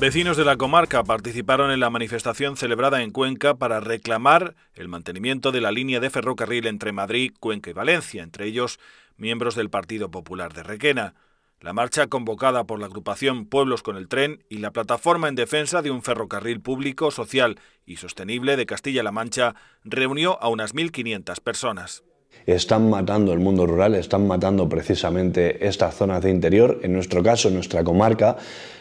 Vecinos de la comarca participaron en la manifestación celebrada en Cuenca para reclamar el mantenimiento de la línea de ferrocarril entre Madrid, Cuenca y Valencia, entre ellos miembros del Partido Popular de Requena. La marcha convocada por la agrupación Pueblos con el Tren y la plataforma en defensa de un ferrocarril público, social y sostenible de Castilla-La Mancha reunió a unas 1.500 personas. Están matando el mundo rural, están matando precisamente estas zonas de interior, en nuestro caso, nuestra comarca,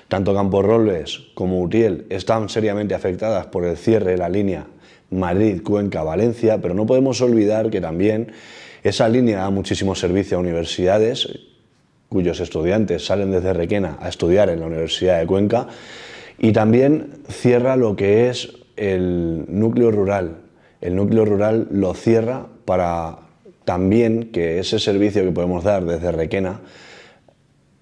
tanto Campos Rolves como Utiel están seriamente afectadas por el cierre de la línea Madrid-Cuenca-Valencia, pero no podemos olvidar que también esa línea da muchísimo servicio a universidades cuyos estudiantes salen desde Requena a estudiar en la Universidad de Cuenca y también cierra lo que es el núcleo rural. El núcleo rural lo cierra para también que ese servicio que podemos dar desde Requena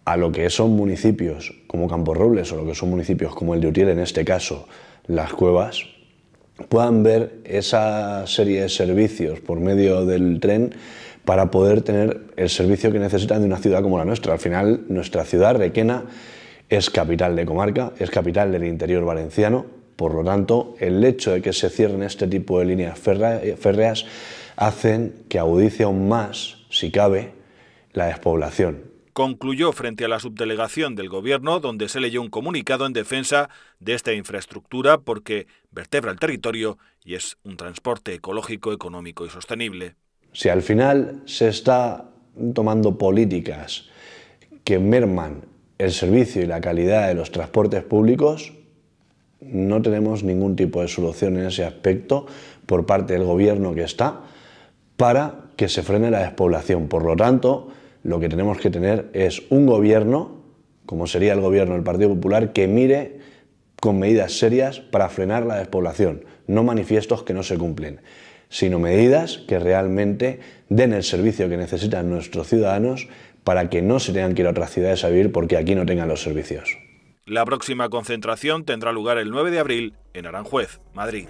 a lo que son municipios como Campos Robles o lo que son municipios como el de Utiel, en este caso las cuevas, puedan ver esa serie de servicios por medio del tren para poder tener el servicio que necesitan de una ciudad como la nuestra. Al final, nuestra ciudad, Requena, es capital de comarca, es capital del interior valenciano, por lo tanto, el hecho de que se cierren este tipo de líneas eh, férreas hacen que audice aún más, si cabe, la despoblación concluyó frente a la subdelegación del Gobierno, donde se leyó un comunicado en defensa de esta infraestructura porque vertebra el territorio y es un transporte ecológico, económico y sostenible. Si al final se está tomando políticas que merman el servicio y la calidad de los transportes públicos, no tenemos ningún tipo de solución en ese aspecto por parte del gobierno que está para que se frene la despoblación. Por lo tanto, lo que tenemos que tener es un gobierno, como sería el gobierno del Partido Popular, que mire con medidas serias para frenar la despoblación, no manifiestos que no se cumplen, sino medidas que realmente den el servicio que necesitan nuestros ciudadanos para que no se tengan que ir a otras ciudades a vivir porque aquí no tengan los servicios. La próxima concentración tendrá lugar el 9 de abril en Aranjuez, Madrid.